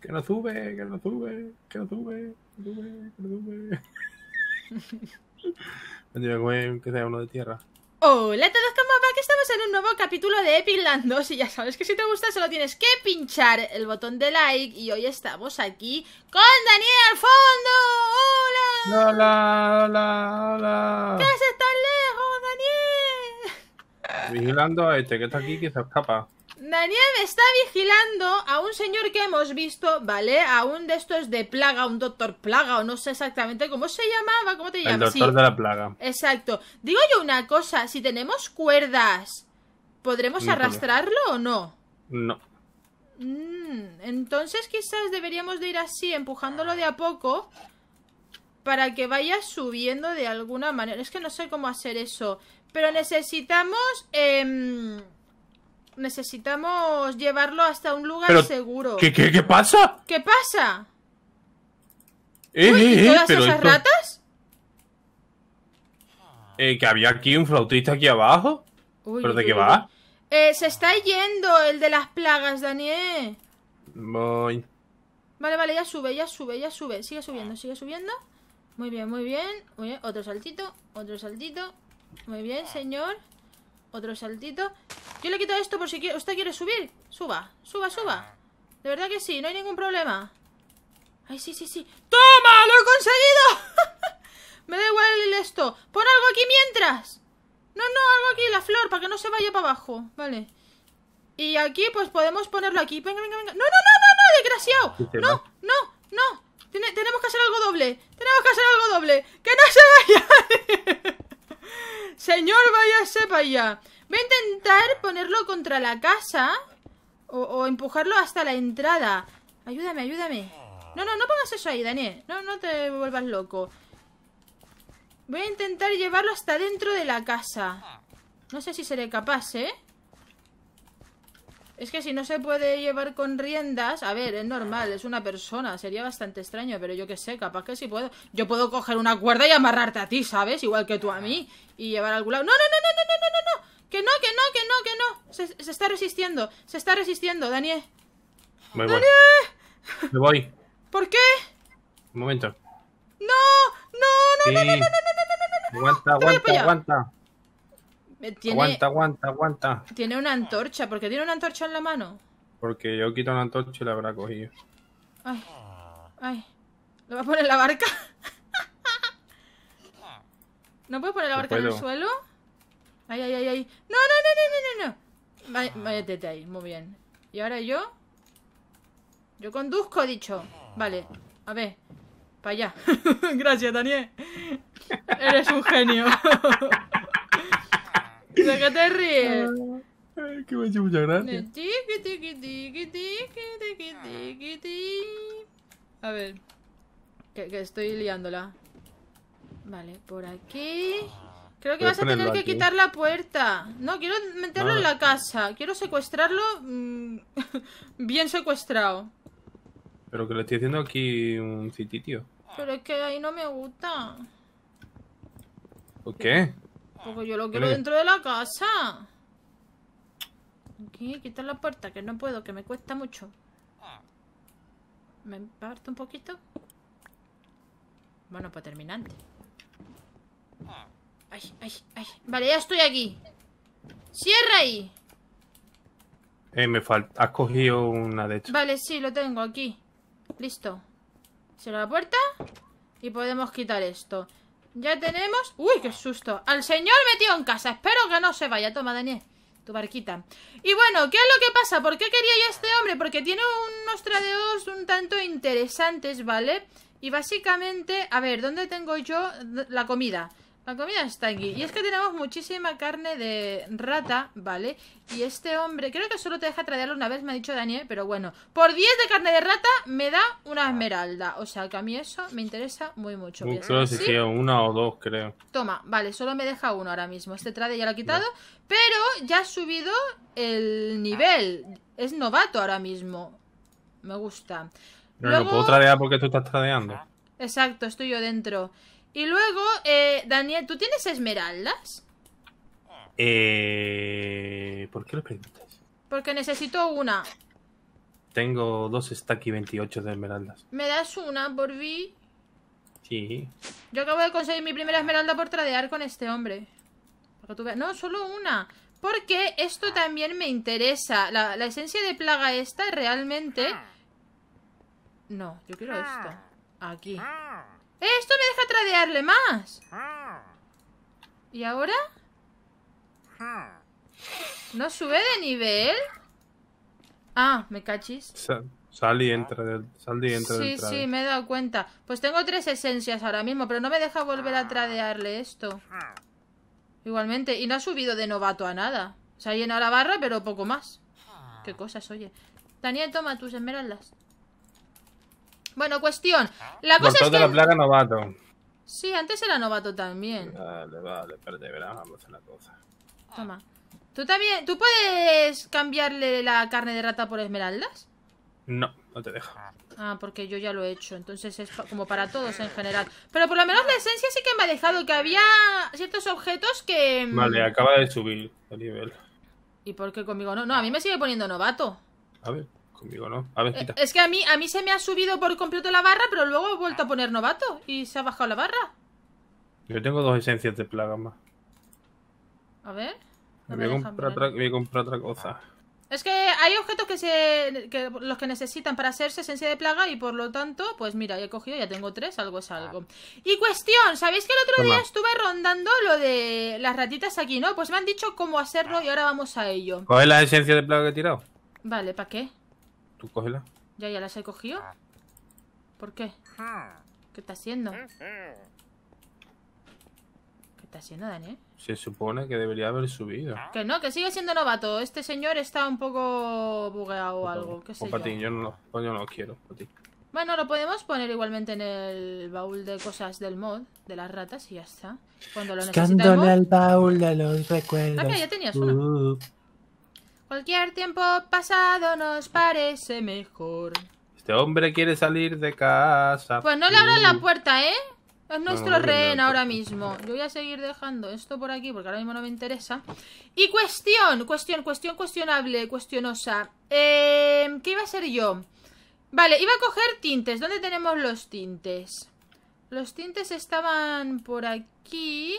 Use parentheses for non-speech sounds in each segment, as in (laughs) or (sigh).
que no sube, que no sube, que no sube, que no sube, que no sube. que, (laughs) que sea uno de tierra. Hola a todos, ¿cómo va? Que estamos en un nuevo capítulo de Epic Land 2 y ya sabes que si te gusta solo tienes que pinchar el botón de like y hoy estamos aquí con Daniel al fondo. ¡Hola! ¡Hola, hola, hola! ¿Qué haces tan lejos, Daniel? Vigilando a este que está aquí que se escapa. Daniel está vigilando a un señor que hemos visto, ¿vale? A un de estos de plaga, un doctor plaga, o no sé exactamente cómo se llamaba, ¿cómo te llamas? El doctor de la plaga. Exacto. Digo yo una cosa, si tenemos cuerdas, ¿podremos arrastrarlo o no? No. Mm, entonces quizás deberíamos de ir así, empujándolo de a poco, para que vaya subiendo de alguna manera. Es que no sé cómo hacer eso. Pero necesitamos... Em, Necesitamos llevarlo hasta un lugar seguro. ¿qué, ¿qué, qué, pasa? ¿Qué pasa? Eh, eh todas esas ratas? Eh, que había aquí un flautista aquí abajo. ¿Pero de qué va? Eh, se está yendo el de las plagas, Daniel. Voy. Vale, vale, ya sube, ya sube, ya sube. Sigue subiendo, sigue subiendo. muy bien. Muy bien. Otro saltito, otro saltito. Muy bien, señor. Otro saltito Yo le quito esto por si usted quiere subir Suba, suba, suba De verdad que sí, no hay ningún problema Ay, sí, sí, sí ¡Toma! ¡Lo he conseguido! (laughs) Me da igual esto Pon algo aquí mientras No, no, algo aquí, la flor, para que no se vaya para abajo Vale Y aquí, pues podemos ponerlo aquí Venga, venga, venga ¡No, no, no, no, no, desgraciado! No, no, no tenemos que hacer algo doble Tenemos que hacer algo doble ¡Que no se vaya! (laughs) Señor, váyase para allá. Voy a intentar ponerlo contra la casa o, o, empujarlo hasta la entrada. Ayúdame, ayúdame. No, no, no pongas eso ahí, Daniel. No, no te vuelvas loco. Voy a intentar llevarlo hasta dentro de la casa. No sé si seré capaz, ¿eh? Es que si no se puede llevar con riendas, a ver, es normal, es una persona, sería bastante extraño, pero yo qué sé, capaz que sí puedo. Yo puedo coger una cuerda y amarrarte a ti, ¿sabes? Igual que tú a mí, y llevar a algún lado. No, no, no, no, no, no, no, no, que no, que no, que no, que no. Se, está resistiendo, se está resistiendo, Daniel. Me voy. ¿Por qué? Un momento. No, no, no, no, no, no, no, no, no, no, no. Aguanta, aguanta, aguanta. Eh, aguanta, aguanta, aguanta. Tiene una antorcha. ¿Por qué tiene una antorcha en la mano? Porque yo quito la antorcha y la habrá cogido. Ay. Ay. ¿Lo va a poner la barca? (laughs) ¿No puedes poner la barca en el suelo? Ay, ay, ay, ay. No, no, no, no, no, no. no ahí. Muy bien. ¿Y ahora yo? Yo conduzco, dicho. Vale. A ver. Para allá. (laughs) Gracias, Daniel. Eres un genio. (laughs) ¿De qué te ríes? A ver. Que, estoy liándola. Vale, por aquí. Creo que vas a tener que quitar la puerta. No, quiero meterlo en la casa. Quiero secuestrarlo bien secuestrado. Pero que le estoy haciendo aquí un cititio Pero es que ahí no me gusta. ¿Por qué? Porque yo lo quiero dentro de la casa. Aquí, quitar la puerta, que no puedo, que me cuesta mucho. ¿Me parto un poquito? Bueno, para terminante. Ay, ay, ay. Vale, ya estoy aquí. ¡Cierra ahí! Eh, me falta. Has cogido una de hecho Vale, sí, lo tengo aquí. Listo. Cierra la puerta. Y podemos quitar esto. Ya tenemos... ¡Uy, qué susto! Al señor metido en casa. Espero que no se vaya. Toma, Daniel. Tu barquita. Y bueno, ¿qué es lo que pasa? ¿Por qué quería yo a este hombre? Porque tiene unos tradeos un tanto interesantes, ¿vale? Y básicamente... A ver, ¿dónde tengo yo la comida? La comida está aquí. Y es que tenemos muchísima carne de rata, ¿vale? Y este hombre, creo que solo te deja traerlo una vez, me ha dicho Daniel, pero bueno. Por 10 de carne de rata me da una esmeralda. O sea, que a mí eso me interesa muy mucho. creo que ¿Sí? una o dos, creo. Toma, vale, solo me deja uno ahora mismo. Este trade ya lo ha quitado, pero ya ha subido el nivel. Es novato ahora mismo. Me gusta. Pero lo puedo tradear porque tú estás tradeando. Exacto, estoy yo dentro. Y luego, eh, Daniel, ¿tú tienes esmeraldas? Eh, ¿Por qué lo preguntas? Porque necesito una. Tengo dos Stacky 28 de esmeraldas. ¿Me das una por vi? Sí. Yo acabo de conseguir mi primera esmeralda por tradear con este hombre. No, solo una. Porque esto también me interesa. La, esencia de plaga esta realmente... Ah. No, yo quiero esto. Aquí. Ah. ¡Esto me deja tradearle más! ¿Y ahora? ¿No sube de nivel? Ah, me cachis. Sal, y entra, del, sal Sí, sí, me he dado cuenta. Pues tengo tres esencias ahora mismo, pero no me deja volver a tradearle esto. Igualmente, y no ha subido de novato a nada. Se ha llenado la barra, pero poco más. Qué cosas, oye. Daniel, toma tus esmeraldas. Bueno, cuestión. La cosa es que... la plaga novato. Sí, antes era novato también. Vale, vale, verás, vamos a la cosa. Toma. ¿Tú también? ¿Tú puedes cambiarle la carne de rata por esmeraldas? No, no te dejo. Ah, porque yo ya lo he hecho. Entonces es como para todos en general. Pero por lo menos la esencia sí que me ha dejado. Que había ciertos objetos que... Mm, vale, acaba de subir el nivel. ¿Y por qué conmigo no? No, a mí me sigue poniendo novato. A ver. Eh, es que a mí, a mí se me ha subido por completo la barra, pero luego he vuelto a poner novato y se ha bajado la barra. Yo tengo dos esencias de plaga más. A ver. me voy, a comprar otra, cosa. Es que hay objetos que se los que necesitan para hacerse esencia de plaga y por lo tanto, pues mira, he cogido, ya tengo tres, algo es algo. Y cuestión, ¿sabéis que el otro día estuve rondando lo de las ratitas aquí, no? Pues me han dicho cómo hacerlo y ahora vamos a ello. ¿Cuál es la esencia de plaga que he tirado? Vale, ¿para qué? Tú cógela. Ya, ya las he cogido. Ah. ¿Por qué? Ah. ¿Qué está haciendo? ¿Qué está haciendo, Daniel? Se supone que debería haber subido. Ah. Que no, que sigue siendo novato. Este señor está un poco bugueado o pues, algo. ¿Qué pues, yo? no, pues, quiero, Bueno, lo podemos poner igualmente en el baúl de cosas del mod, de las ratas y ya está. Cuando lo el baúl de los recuerdos. Ah, ya tenías uh. uno. Cualquier tiempo pasado nos parece mejor. Este hombre quiere salir de casa. Pues no le abran la mm. puerta, ¿eh? Es nuestro rehén ahora mismo. Yo voy a seguir dejando esto por aquí porque ahora mismo no me interesa. Y cuestión, cuestión, cuestión cuestionable, cuestionosa. Em, ¿Qué iba a ser yo? Vale, iba a coger tintes. ¿Dónde tenemos los tintes? Los tintes estaban por aquí.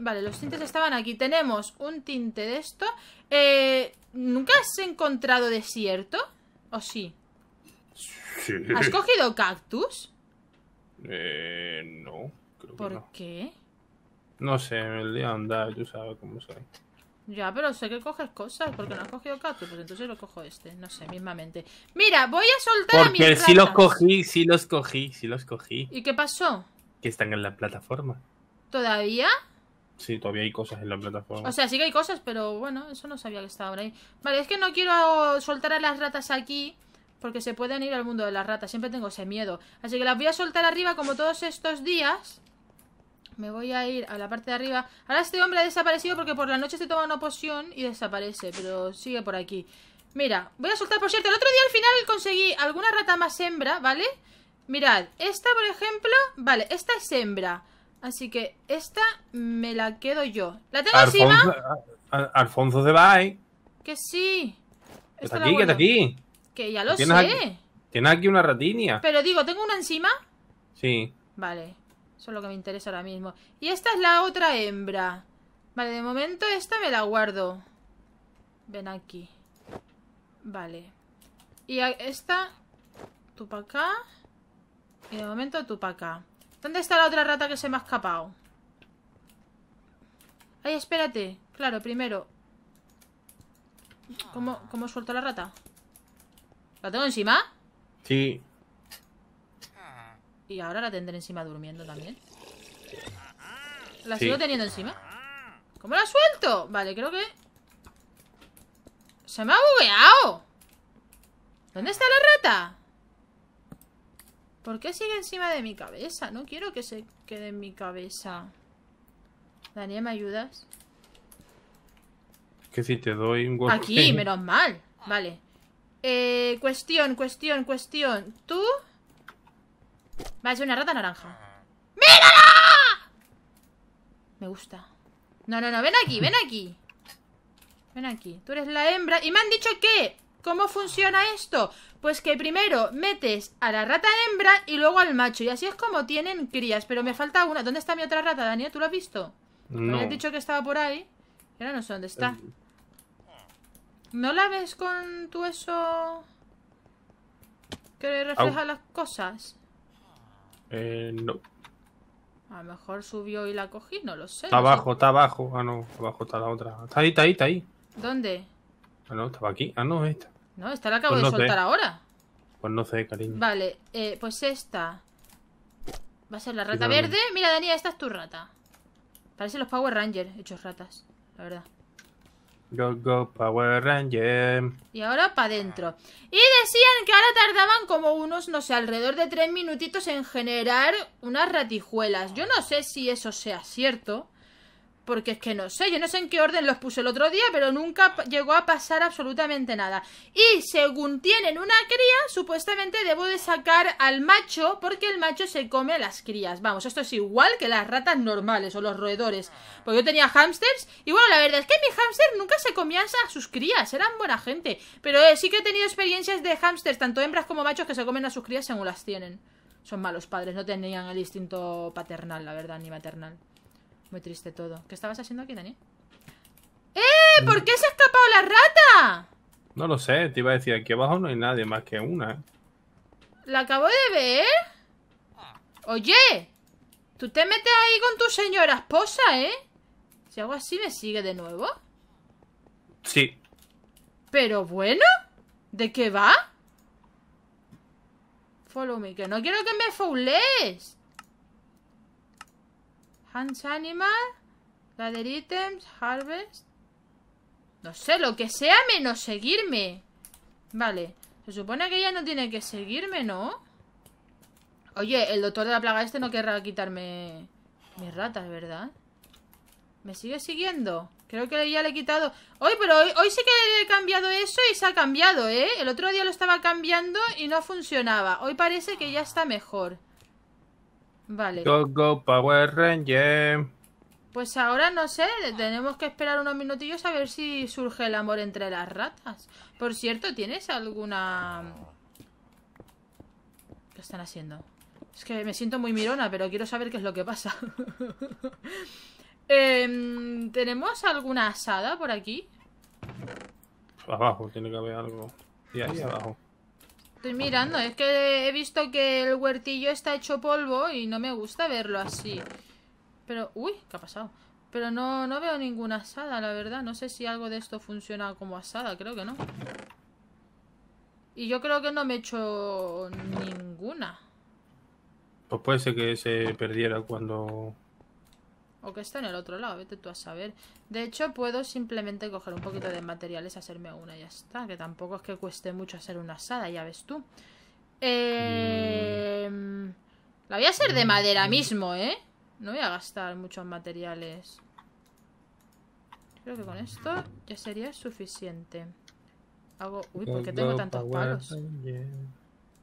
Vale, los tintes estaban aquí. Tenemos un tinte de esto. Eh, ¿Nunca has encontrado desierto? ¿O sí? ¿Has cogido cactus? Eh, no. Creo que no. qué? No sé, me el día andar, tú sabes cómo soy. Ya, pero sé que coges cosas, porque no has cogido cactus, pues entonces lo cojo este, no sé, mismamente. Mira, voy a soltar a Porque sí los cogí, sí los cogí, sí los cogí. ¿Y qué pasó? Que están en la plataforma. ¿Todavía? Sí, todavía hay cosas en la plataforma. O sea, sí que hay cosas, pero bueno, eso no sabía que estaba ahí. Vale, es que no quiero soltar a las ratas aquí porque se pueden ir al mundo de las ratas. Siempre tengo ese miedo. Así que las voy a soltar arriba como todos estos días. Me voy a ir a la parte de arriba. Ahora este hombre ha desaparecido porque por la noche se toma una poción y desaparece, pero sigue por aquí. Mira, voy a soltar, por cierto, el otro día al final conseguí alguna rata más hembra, ¿vale? Mirad, esta por ejemplo, vale, esta es hembra. Así que esta me la quedo yo. ¿La tengo encima? Alfonso se va, ¿eh? Que sí. Que está aquí, está aquí. Que ya lo sé. Tiene aquí una ratinia. Pero digo, ¿tengo una encima? Sí. Vale. Eso es lo que me interesa ahora mismo. Y esta es la otra hembra. Vale, de momento esta me la guardo. Ven aquí. Vale. Y esta... Tú para acá. Y de momento tú para acá. ¿Dónde está la otra rata que se me ha escapado? Ay, espérate. Claro, primero. ¿Cómo, cómo suelto la rata? ¿La tengo encima? Sí. Y ahora la tendré encima durmiendo también. ¿La sigo teniendo encima? ¿Cómo la suelto? Vale, creo que... ¡Se me ha bugueado! ¿Dónde está la rata? ¿Por qué sigue encima de mi cabeza? No quiero que se quede en mi cabeza. Daniel, ¿me ayudas? Que si te doy un golpe. Aquí, menos mal. Vale. Eh, cuestión, cuestión, cuestión. ¿Tú? Vale, una rata naranja. ¡Mírala! Me gusta. No, no, no, ven aquí, ven aquí. Ven aquí. Tú eres la hembra. Y me han dicho que ¿Cómo funciona esto? Pues que primero metes a la rata hembra y luego al macho. Y así es como tienen crías. Pero me falta una. ¿Dónde está mi otra rata, Daniel? ¿Tú lo has visto? No. Me has dicho que estaba por ahí. Y ahora no sé dónde está. Eh, ¿No la ves con tu eso que refleja las cosas? Eh, no. A lo mejor subió y la cogí, no lo sé. Está abajo, está abajo. Ah, no, abajo está la otra. Está ahí, está ahí, está ahí. ¿Dónde? Ah, no, estaba aquí. Ah, no, esta. No, esta la acabo pues de soltar ahora. Pues no sé, cariño. Vale, eh, pues esta. Va a ser la rata verde. Mira, Dani esta es tu rata. Parecen los Power Rangers hechos ratas, la verdad. Go, go, Power Ranger. Y ahora para adentro. Y decían que ahora tardaban como unos, no sé, alrededor de tres minutitos en generar unas ratijuelas. Yo no sé si eso sea cierto. Porque es que no sé, yo no sé en qué orden los puse el otro día, pero nunca llegó a pasar absolutamente nada. Y según tienen una cría, supuestamente debo de sacar al macho, porque el macho se come a las crías. Vamos, esto es igual que las ratas normales o los roedores. Porque yo tenía hámsters, y bueno, la verdad es que mi hámster nunca se comían a sus crías, eran buena gente. Pero eh, sí que he tenido experiencias de hámsters, tanto hembras como machos, que se comen a sus crías según las tienen. Son malos padres, no tenían el instinto paternal, la verdad, ni maternal. Muy triste todo. ¿Qué estabas haciendo aquí, Dani? ¡Eh! ¿Por qué se ha escapado la rata? No lo sé, te iba a decir, aquí abajo no hay nadie más que una. ¿eh? ¿La acabo de ver? Oye, tú te metes ahí con tu señora esposa, ¿eh? Si hago así, ¿me sigue de nuevo? Sí. Pero bueno, ¿de qué va? Follow me, que no quiero que me foules. Animal, Gather Items, Harvest. No sé, lo que sea menos seguirme. Vale. Se supone que ella no tiene que seguirme, ¿no? Oye, el doctor de la plaga este no querrá quitarme mis ratas, ¿verdad? ¿Me sigue siguiendo? Creo que ya le he quitado... Hoy, pero hoy, sí que he cambiado eso y se ha cambiado, ¿eh? El otro día lo estaba cambiando y no funcionaba. Hoy parece que ya está mejor. Vale. Power Pues ahora no sé, tenemos que esperar unos minutillos a ver si surge el amor entre las ratas. Por cierto, ¿tienes alguna...? ¿Qué están haciendo? Es que me siento muy mirona, pero quiero saber qué es lo que pasa. (laughs) Em, ¿Tenemos alguna asada por aquí? Abajo, tiene que haber algo. Y ahí abajo. Estoy mirando, es que he visto que el huertillo está hecho polvo y no me gusta verlo así. Pero, uy, ¿qué ha pasado? Pero no, no veo ninguna asada, la verdad. No sé si algo de esto funciona como asada, creo que no. Y yo creo que no me he hecho ninguna. Pues puede ser que se perdiera cuando o que está en el otro lado, vete tú a saber. De hecho, puedo simplemente coger un poquito de materiales, hacerme una y ya está. Que tampoco es que cueste mucho hacer una asada, ya ves tú. Eh... La voy a hacer de mm, madera mismo, ¿eh? No voy a gastar muchos materiales. Creo que con esto ya sería suficiente. Hago... Uy, ¿por tengo tantos palos?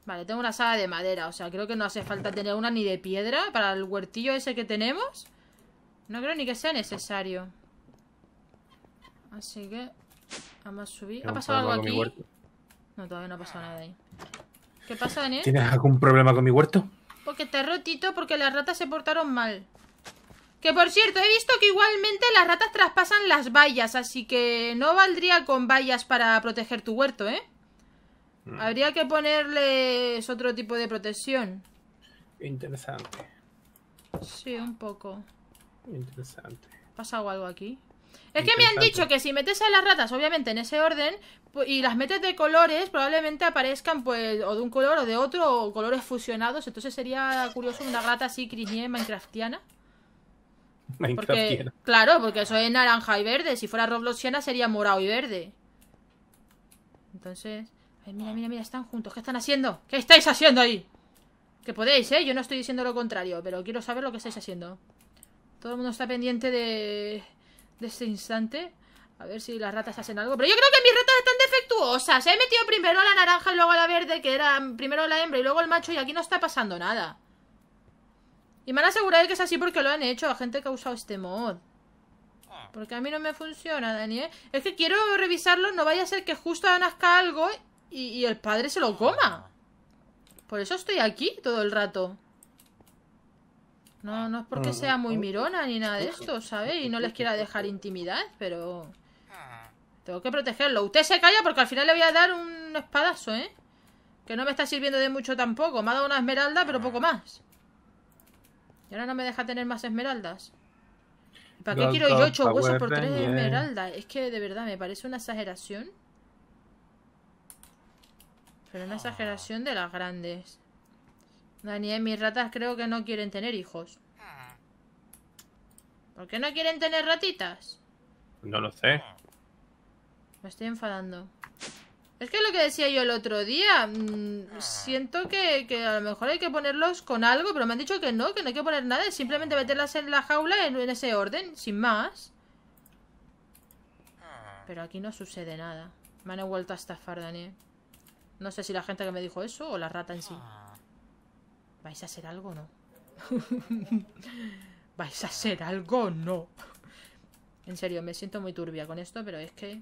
Vale, tengo una asada de madera, o sea, creo que no hace falta tener una ni de piedra para el huertillo ese que tenemos. No creo ni que sea necesario. Así que... Vamos a subir. ¿Ha pasado algo aquí? No, todavía no ha pasado nada ahí. ¿Qué pasa, Daniel? ¿Tienes algún problema con mi huerto? Porque está rotito, porque las ratas se portaron mal. Que por cierto, he visto que igualmente las ratas traspasan las vallas, así que no valdría con vallas para proteger tu huerto, ¿eh? Mm. Habría que ponerles otro tipo de protección. Interesante. Sí, un poco. Interesante. ¿Ha pasado algo aquí? Es que me han dicho que si metes a las ratas, obviamente en ese orden, y las metes de colores, probablemente aparezcan pues o de un color o de otro, o colores fusionados. Entonces sería curioso una rata así crinie minecraftiana. Minecraftiana. claro, porque eso es naranja y verde. Si fuera robloxiana sería morado y verde. Entonces... mira, mira, mira, están juntos. ¿Qué están haciendo? ¿Qué estáis haciendo ahí? Que podéis, ¿eh? Yo no estoy diciendo lo contrario, pero quiero saber lo que estáis haciendo. Todo el mundo está pendiente de, de este instante. A ver si las ratas hacen algo. Pero yo creo que mis ratas están defectuosas. ¿eh? He metido primero la naranja y luego la verde, que era primero la hembra y luego el macho, y aquí no está pasando nada. Y me han asegurado que es así porque lo han hecho a gente que ha usado este mod. Porque a mí no me funciona, Daniel. ¿eh? Es que quiero revisarlo, no vaya a ser que justo nazca algo y el padre se lo coma. Por eso estoy aquí todo el rato. No, no es porque mm. sea muy mm. mirona ni nada de esto, sabes Y no les quiera dejar intimidad, pero... Tengo que protegerlo. Usted se calla porque al final le voy a dar un espadazo, ¿eh? Que no me está sirviendo de mucho tampoco. Me ha dado una esmeralda, pero poco más. Y ahora no me deja tener más esmeraldas. ¿Para qué quiero yo ocho huesos por tres esmeraldas? Es que de verdad me parece una exageración. Pero una ah. exageración de las grandes. Daniel, eh, mis ratas creo que no quieren tener hijos. Ah. ¿Por qué no quieren tener ratitas? No lo sé. Me estoy enfadando. Es que lo que decía yo el otro día, mm, ah. siento que, a lo mejor hay que ponerlos con algo, pero me han dicho que no, que no hay que poner nada, simplemente ah. meterlas en la jaula en, en ese orden, sin más. Pero aquí no sucede nada. Me han vuelto a estafar, Daniel. No sé si la gente que me dijo eso o la rata en sí. ¿Vais a hacer algo o no? (laughs) ¿Vais a hacer algo o no? en serio, me siento muy turbia con esto, pero es que...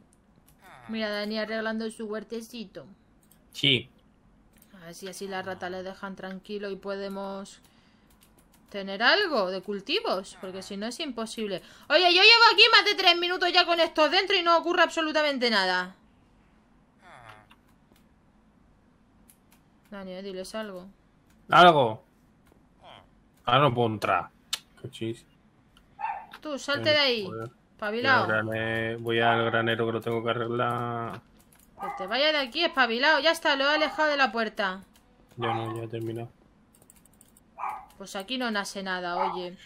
Ah. Mira, Dani arreglando su huertecito. Sí. A ver si así la rata le dejan tranquilo y podemos tener algo de cultivos, porque ah. si no es imposible. Oye, yo llevo aquí más de tres minutos ya con esto dentro y no ocurre absolutamente nada. Ah. Daniel, eh, diles algo algo. Ahora no puedo entrar. chis. Tú, salte de ahí. Espabilado. Voy al granero que lo tengo que arreglar. te vaya de aquí, espabilado. Ya está, lo he alejado de la puerta. Ya no, ya he terminado. Pues aquí no nace nada, oye.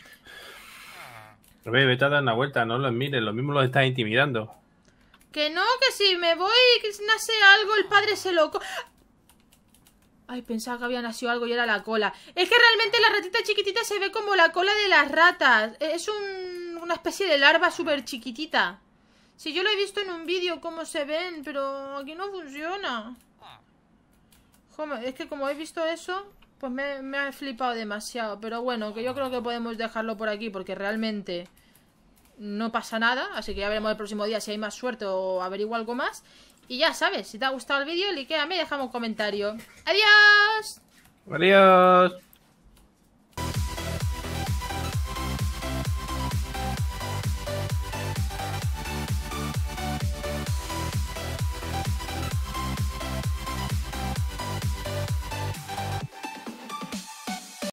A ver, vete a dar una vuelta, no los mires, lo mismo los estás intimidando. Que no, que si me voy, que nace algo, el padre se loco Ay, pensaba que había nacido algo y era la cola. Es que realmente la ratita chiquitita se ve como la cola de las ratas. E-, es una especie de larva súper chiquitita. Si yo lo he visto en un vídeo cómo se ven, pero aquí no funciona. es que como he visto eso, pues me, ha flipado demasiado. Pero bueno, que yo creo que podemos dejarlo por aquí porque realmente no pasa nada. Así que ya veremos el próximo día si hay más suerte o averiguo algo más. Y ya sabes, si te ha gustado el vídeo, likeame y déjame un comentario. ¡Adiós! ¡Adiós!